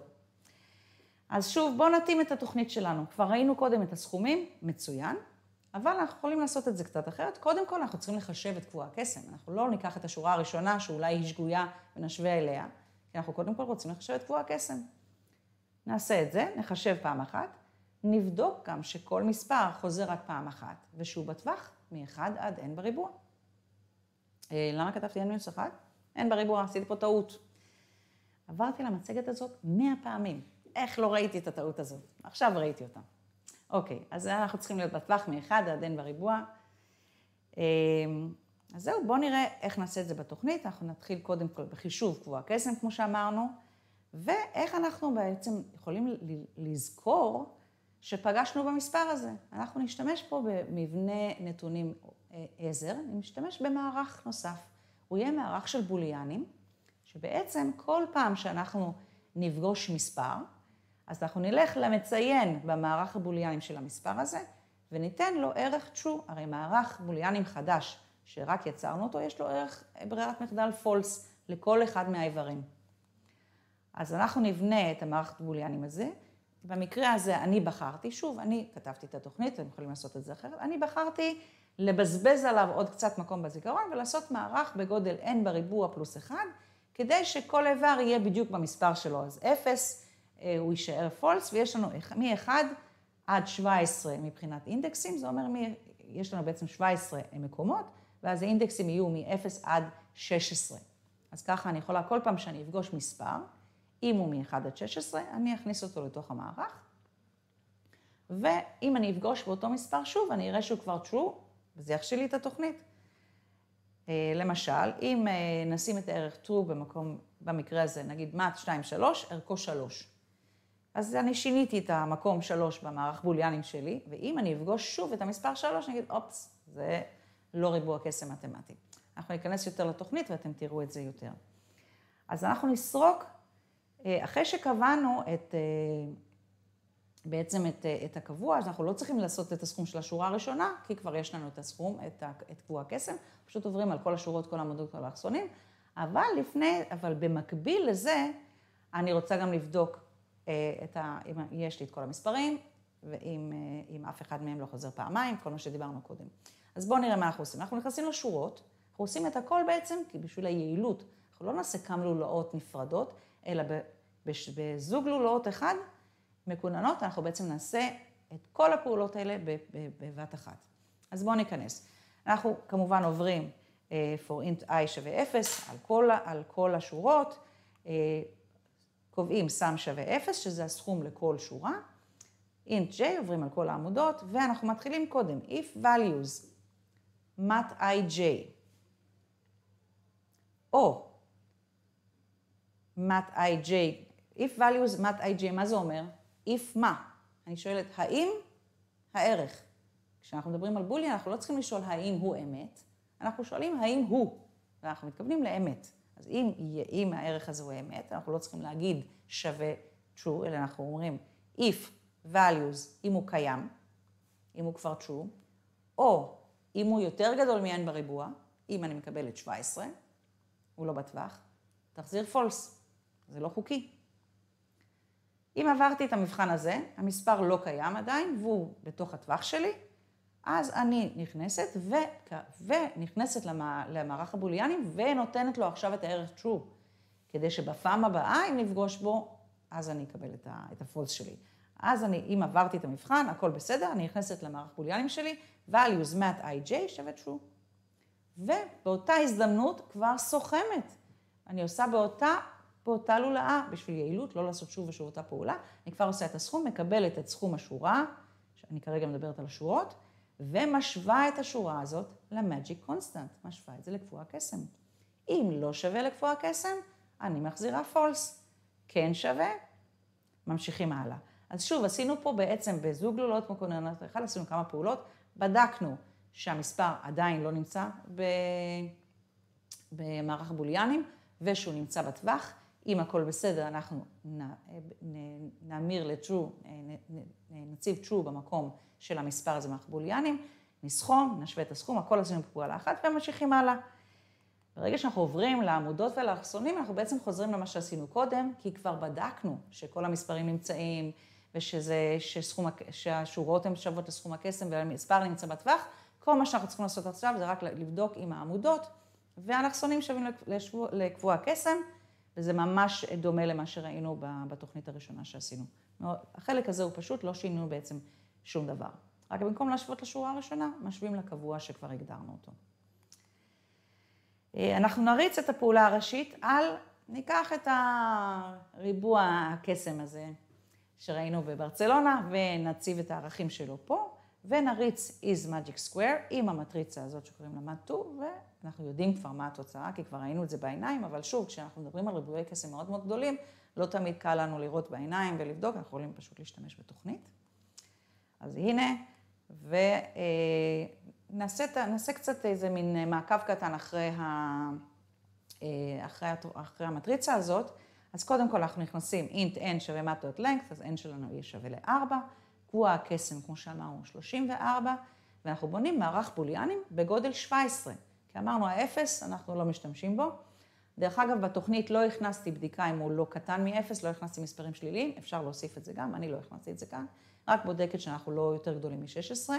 A: אז שוב, בואו נתאים את התוכנית שלנו. כבר ראינו קודם את הסכומים, מצוין, אבל אנחנו יכולים לעשות את זה קצת אחרת. קודם כל, אנחנו צריכים לחשב את קבועה הקסם. אנחנו לא ניקח את השורה הראשונה, שאולי היא שגויה, ונשווה אליה, כי אנחנו קודם כל רוצים לחשב את קבועה הקסם. נעשה את זה, נחשב פעם אחת, נבדוק גם שכל מספר חוזר רק פעם אחת, ושהוא בטווח מ-1 עד n בריבוע. אה, למה כתבתי אין מינוס אחד? אין בריבוע, עשיתי פה טעות. עברתי למצגת הזאת מאה פעמים. איך לא ראיתי את הטעות הזאת? עכשיו ראיתי אותה. אוקיי, אז אנחנו צריכים להיות בטווח מ-1 עד אין בריבוע. אה, אז זהו, בואו נראה איך נעשה את זה בתוכנית. אנחנו נתחיל קודם כל בחישוב קבוע קסם, כמו שאמרנו, ואיך אנחנו בעצם יכולים לזכור שפגשנו במספר הזה. אנחנו נשתמש פה במבנה נתונים אה, עזר, אני משתמש במערך נוסף. הוא יהיה מערך של בוליאנים, שבעצם כל פעם שאנחנו נפגוש מספר, אז אנחנו נלך למציין במערך הבוליאנים של המספר הזה, וניתן לו ערך true, הרי מערך בוליאנים חדש שרק יצרנו אותו, יש לו ערך אה, ברירת מחדל false לכל אחד מהאיברים. אז אנחנו נבנה את המערך הבוליאנים הזה. במקרה הזה אני בחרתי, שוב, אני כתבתי את התוכנית, אתם יכולים לעשות את זה אחרת, אני בחרתי לבזבז עליו עוד קצת מקום בזיכרון ולעשות מערך בגודל n בריבוע פלוס 1, כדי שכל איבר יהיה בדיוק במספר שלו. אז 0 אה, הוא יישאר false, ויש לנו מ-1 עד 17 מבחינת אינדקסים, זה אומר מי, יש לנו בעצם 17 מקומות, ואז האינדקסים יהיו מ-0 עד 16. אז ככה אני יכולה, כל פעם שאני אפגוש מספר, אם הוא מ-1 עד 16, אני אכניס אותו לתוך המערך. ואם אני אפגוש באותו מספר שוב, אני אראה שהוא כבר true, וזה יכשיל לי את התוכנית. אה, למשל, אם אה, נשים את הערך true במקום, במקרה הזה, נגיד mat 2, 3, ערכו 3. אז אני שיניתי את המקום 3 במערך בוליאנים שלי, ואם אני אפגוש שוב את המספר 3, אני אגיד, אופס, זה לא ריבוע קסם מתמטי. אנחנו ניכנס יותר לתוכנית ואתם תראו את זה יותר. אז אנחנו נסרוק, אה, אחרי שקבענו את בעצם את, אה, את הקבוע, אז אנחנו לא צריכים לעשות את הסכום של השורה הראשונה, כי כבר יש לנו את הסכום, את, את קבוע הקסם, פשוט עוברים על כל השורות, כל העמודות, כל האלכסונים, אבל לפני, אבל במקביל לזה, אני רוצה גם לבדוק אה, את ה... אם יש לי את כל המספרים, ואם אה, אף אחד מהם לא חוזר פעמיים, כל מה שדיברנו קודם. אז בואו נראה מה אנחנו עושים. אנחנו נכנסים לשורות, אנחנו עושים את הכל בעצם, כי בשביל היעילות, אנחנו לא נעשה כמה לולאות נפרדות, אלא ב, בזוג לולאות אחד, מקוננות, אנחנו בעצם נעשה את כל הפעולות האלה בבת אחת. אז בואו ניכנס. אנחנו כמובן עוברים uh, for int i שווה 0 על כל, על כל השורות, uh, קובעים sum שווה 0, שזה הסכום לכל שורה, int j עוברים על כל העמודות, ואנחנו מתחילים קודם, if values mat i j, או mat i j, if values mat i j, מה זה אומר? if מה? אני שואלת, האם הערך? כשאנחנו מדברים על בולי, אנחנו לא צריכים לשאול האם הוא אמת, אנחנו שואלים האם הוא, ואנחנו מתכוונים לאמת. אז אם, אם הערך הזה הוא אמת, אנחנו לא צריכים להגיד שווה true, אלא אנחנו אומרים if values, אם הוא קיים, אם הוא כבר true, או אם הוא יותר גדול מ-n בריבוע, אם אני מקבלת 17, הוא לא בטווח, תחזיר false, זה לא חוקי. אם עברתי את המבחן הזה, המספר לא קיים עדיין והוא בתוך הטווח שלי, אז אני נכנסת ו... ונכנסת למה... למערך הבוליאנים ונותנת לו עכשיו את הערך true, כדי שבפעם הבאה, אם נפגוש בו, אז אני אקבל את, ה... את הפולס שלי. אז אני, אם עברתי את המבחן, הכל בסדר, אני נכנסת למערך בוליאנים שלי, values mat ij שווה true. ובאותה הזדמנות כבר סוכמת. אני עושה באותה באותה לולאה, בשביל יעילות, לא לעשות שוב ושוב אותה פעולה. אני כבר עושה את הסכום, מקבלת את סכום השורה, אני כרגע מדברת על השורות, ומשווה את השורה הזאת ל-magic constant, משווה את זה לקבוע קסם. אם לא שווה לקבוע קסם, אני מחזירה false. כן שווה, ממשיכים הלאה. אז שוב, עשינו פה בעצם בזוג לולאות כמו מקוננות אחד, עשינו כמה פעולות, בדקנו שהמספר עדיין לא נמצא ב... במערך הבוליאנים, ושהוא נמצא בטווח, אם הכל בסדר, אנחנו נאמיר נ, נמיר לטרו, אה, אה, נציב טרו במקום של המספר הזה מהחבוליאנים, נסכום, נשווה את הסכום, הכל עשינו בפעולה אחת וממשיכים הלאה. ברגע שאנחנו עוברים לעמודות ולאחסונים, אנחנו בעצם חוזרים למה שעשינו קודם, כי כבר בדקנו שכל המספרים נמצאים, ושזה, שסכום, שהשורות הן שוות לסכום הקסם והמספר נמצא בטווח. כל מה שאנחנו צריכים לעשות עכשיו זה רק לבדוק אם העמודות והאלכסונים שווים לקבוע הקסם. וזה ממש דומה למה שראינו בתוכנית הראשונה שעשינו. החלק הזה הוא פשוט, לא שינינו בעצם שום דבר. רק במקום להשוות לשורה הראשונה, משווים לקבוע שכבר הגדרנו אותו. אה, אנחנו נריץ את הפעולה הראשית על, ניקח את הריבוע הקסם הזה שראינו בברצלונה ונציב את הערכים שלו פה, ונריץ is magic square עם המטריצה הזאת שקוראים לה mad 2, ואנחנו יודעים כבר מה התוצאה, כי כבר ראינו את זה בעיניים, אבל שוב, כשאנחנו מדברים על ריבועי קסם מאוד מאוד גדולים, לא תמיד קל לנו לראות בעיניים ולבדוק, אנחנו יכולים פשוט להשתמש בתוכנית. אז הנה, ונעשה אה, קצת איזה מין אה, מעקב קטן אחרי, ה, אה, אחרי, אחרי המטריצה הזאת. אז קודם כל אנחנו נכנסים int n שווה map.length, אז n שלנו יהיה שווה ל-4. קבוע הקסם, כמו שאמרנו, 34, ואנחנו בונים מערך בוליאנים בגודל 17. כי אמרנו, האפס, אנחנו לא משתמשים בו. דרך אגב, בתוכנית לא הכנסתי בדיקה אם הוא לא קטן מאפס, לא הכנסתי מספרים שליליים, אפשר להוסיף את זה גם, אני לא הכנסתי את זה כאן, רק בודקת שאנחנו לא יותר גדולים מ-16.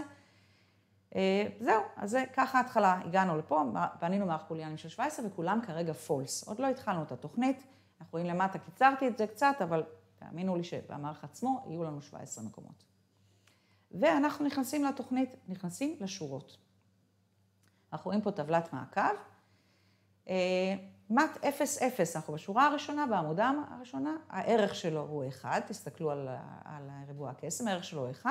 A: אה, זהו, אז זה ככה ההתחלה, הגענו לפה, בנינו מערך בוליאנים של 17 וכולם כרגע פולס. עוד לא התחלנו את התוכנית, אנחנו רואים למטה, קיצרתי את זה קצת, אבל תאמינו לי שבמערך עצמו יהיו לנו 17 מקומות. ואנחנו נכנסים לתוכנית, נכנסים לשורות. אנחנו רואים פה טבלת מעקב. אה, מט 0-0, אנחנו בשורה הראשונה, בעמודה הראשונה, הערך שלו הוא 1, תסתכלו על, על ריבוע הקסם, הערך שלו הוא 1.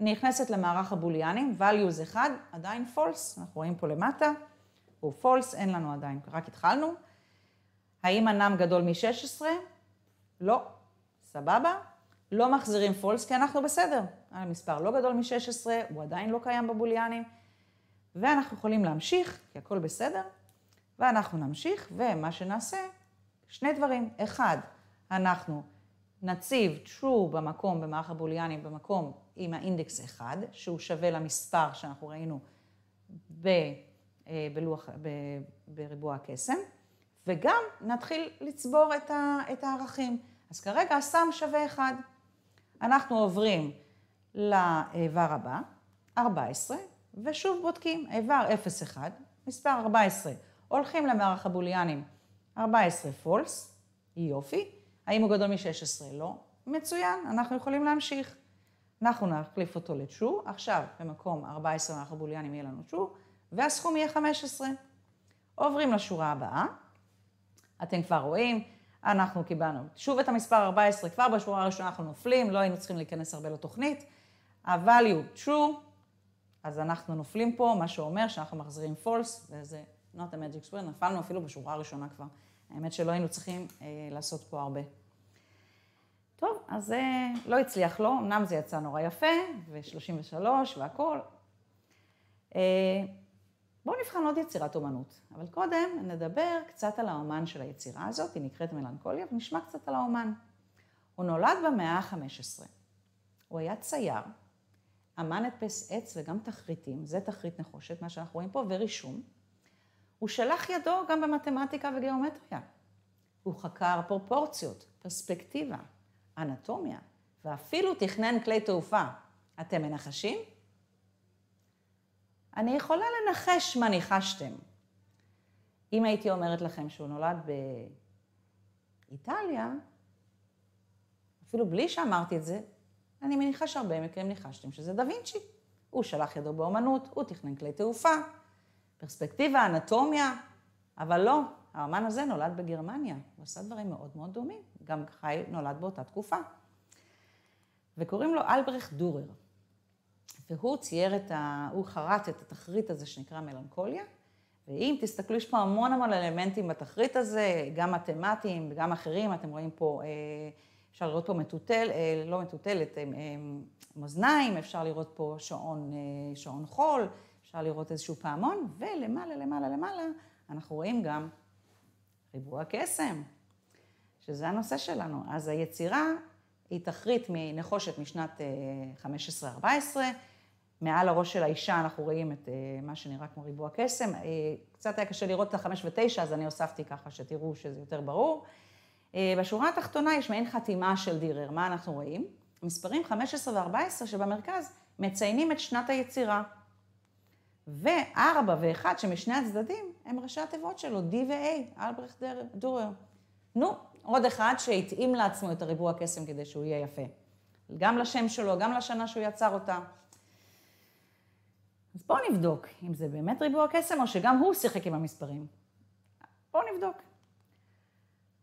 A: אני נכנסת למערך הבוליאנים, values 1, עדיין false, אנחנו רואים פה למטה, הוא false, אין לנו עדיין, רק התחלנו. האם הנם גדול מ-16? לא. סבבה? לא מחזירים פולס, כי אנחנו בסדר. המספר לא גדול מ-16, הוא עדיין לא קיים בבוליאנים, ואנחנו יכולים להמשיך, כי הכל בסדר, ואנחנו נמשיך, ומה שנעשה, שני דברים. אחד, אנחנו נציב true במקום, במערך הבוליאנים, במקום עם האינדקס 1, שהוא שווה למספר שאנחנו ראינו ב, אה, בלוח, ב, בריבוע הקסם, וגם נתחיל לצבור את, ה, את הערכים. אז כרגע הסם שווה 1. אנחנו עוברים לאיבר הבא, 14, ושוב בודקים, איבר 0-1, מספר 14, הולכים למערך הבוליאנים, 14 פולס, יופי, האם הוא גדול מ-16? לא, מצוין, אנחנו יכולים להמשיך. אנחנו נחליף אותו לצ'ו, עכשיו במקום 14 מערך הבוליאנים יהיה לנו צ'ו, והסכום יהיה 15. עוברים לשורה הבאה, אתם כבר רואים, אנחנו קיבלנו שוב את המספר 14, כבר בשורה הראשונה אנחנו נופלים, לא היינו צריכים להיכנס הרבה לתוכנית. ה-value true, אז אנחנו נופלים פה, מה שאומר שאנחנו מחזירים false, וזה not a magic square, נפלנו אפילו בשורה הראשונה כבר. האמת שלא היינו צריכים אה, לעשות פה הרבה. טוב, אז זה אה, לא הצליח לו, לא. אמנם זה יצא נורא יפה, ו-33 והכול. אה, בואו נבחן עוד יצירת אומנות, אבל קודם נדבר קצת על האומן של היצירה הזאת, היא נקראת מלנכוליה, ונשמע קצת על האומן. הוא נולד במאה ה-15. הוא היה צייר, אמן הדפס עץ וגם תכריתים, זה תכרית נחושת, מה שאנחנו רואים פה, ורישום. הוא שלח ידו גם במתמטיקה וגיאומטריה. הוא חקר פרופורציות, פרספקטיבה, אנטומיה, ואפילו תכנן כלי תעופה. אתם מנחשים? אני יכולה לנחש מה ניחשתם. אם הייתי אומרת לכם שהוא נולד באיטליה, אפילו בלי שאמרתי את זה, אני מניחה שהרבה מקרים ניחשתם שזה דה וינצ'י. הוא שלח ידו באומנות, הוא תכנן כלי תעופה, פרספקטיבה, אנטומיה, אבל לא, האמן הזה נולד בגרמניה, הוא עשה דברים מאוד מאוד דומים, גם חי נולד באותה תקופה. וקוראים לו אלברך דורר. והוא צייר את ה... הוא חרט את התחריט הזה שנקרא מלנכוליה. ואם תסתכלו, יש פה המון המון אלמנטים בתחריט הזה, גם מתמטיים וגם אחרים, אתם רואים פה, אה, אפשר לראות פה מטוטל, אה, לא מטוטלת, אה, מאזניים, אפשר לראות פה שעון, שעון חול, אפשר לראות איזשהו פעמון, ולמעלה, למעלה, למעלה, אנחנו רואים גם ריבוע קסם, שזה הנושא שלנו. אז היצירה היא תחריט מנחושת משנת 15-14, מעל הראש של האישה אנחנו רואים את אה, מה שנראה כמו ריבוע קסם. אה, קצת היה קשה לראות את החמש ותשע, אז אני הוספתי ככה שתראו שזה יותר ברור. אה, בשורה התחתונה יש מעין חתימה של דירר, מה אנחנו רואים? מספרים 15 ו-14 שבמרכז מציינים את שנת היצירה. ו-4 ו-1 שמשני הצדדים הם ראשי התיבות שלו, D ו-A, אלברכט דורר. נו, עוד אחד שהתאים לעצמו את הריבוע קסם כדי שהוא יהיה יפה. גם לשם שלו, גם לשנה שהוא יצר אותה. אז בואו נבדוק אם זה באמת ריבוע קסם או שגם הוא שיחק עם המספרים. בואו נבדוק.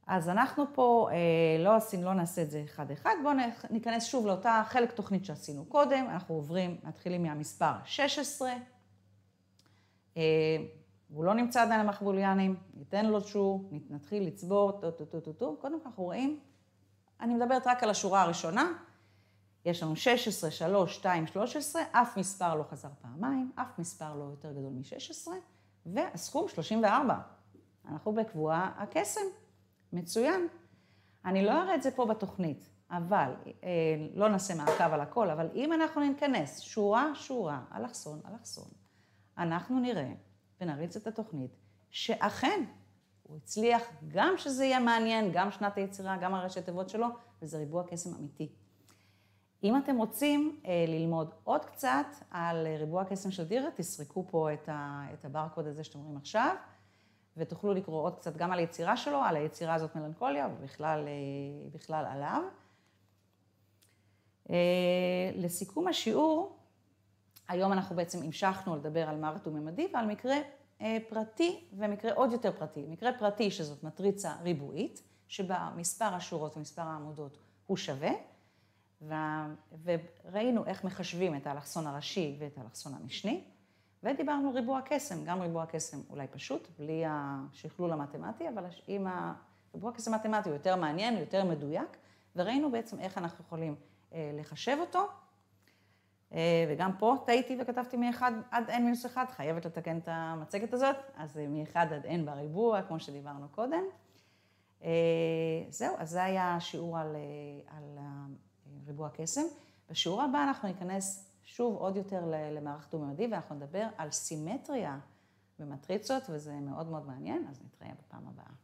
A: אז אנחנו פה אה, לא עושים, לא נעשה את זה אחד-אחד. בואו ניכנס שוב לאותה חלק תוכנית שעשינו קודם. אנחנו עוברים, מתחילים מהמספר 16. אה, הוא לא נמצא עדיין למחבוליאנים, ניתן לו שור, נתחיל לצבור, טו-טו-טו-טו. קודם כל אנחנו רואים, אני מדברת רק על השורה הראשונה, יש לנו 16, 3, 2, 13, אף מספר לא חזר פעמיים, אף מספר לא יותר גדול מ-16, והסכום 34. אנחנו בקבועה הקסם. מצוין. אני לא אראה את זה פה בתוכנית, אבל, אה, לא נעשה מעקב על הכל, אבל אם אנחנו נתכנס שורה-שורה, אלכסון, אלכסון, אנחנו נראה ונריץ את התוכנית, שאכן הוא הצליח גם שזה יהיה מעניין, גם שנת היצירה, גם הראשי תיבות שלו, וזה ריבוע קסם אמיתי. אם אתם רוצים אה, ללמוד עוד קצת על אה, ריבוע קסם של דירה, תסרקו פה את הברקוד הזה שאתם רואים עכשיו, ותוכלו לקרוא עוד קצת גם על היצירה שלו, על היצירה הזאת מלנכוליה, ובכלל אה, בכלל עליו. לסיכום השיעור, היום אנחנו בעצם המשכנו לדבר על מוות וממדי ועל מקרה פרטי ומקרה עוד יותר פרטי. מקרה פרטי שזאת מטריצה ריבועית, שבה מספר השורות ומספר העמודות הוא שווה. וראינו איך מחשבים את האלכסון הראשי ואת האלכסון המשני, ודיברנו ריבוע קסם, גם ריבוע קסם אולי פשוט, בלי השכלול המתמטי, אבל עם ה... ריבוע קסם מתמטי הוא יותר מעניין, הוא יותר מדויק, וראינו בעצם איך אנחנו יכולים אה, לחשב אותו. אה, וגם פה טעיתי וכתבתי מ-1 עד n מינוס 1, חייבת לתקן את המצגת הזאת, אז אה, מ-1 עד n בריבוע, כמו שדיברנו קודם. אה, זהו, אז זה היה השיעור על, אה, על ריבוע קסם. בשיעור הבא אנחנו ניכנס שוב עוד יותר למערך דו מימדי ואנחנו נדבר על סימטריה במטריצות, וזה מאוד מאוד מעניין, אז נתראה בפעם הבאה.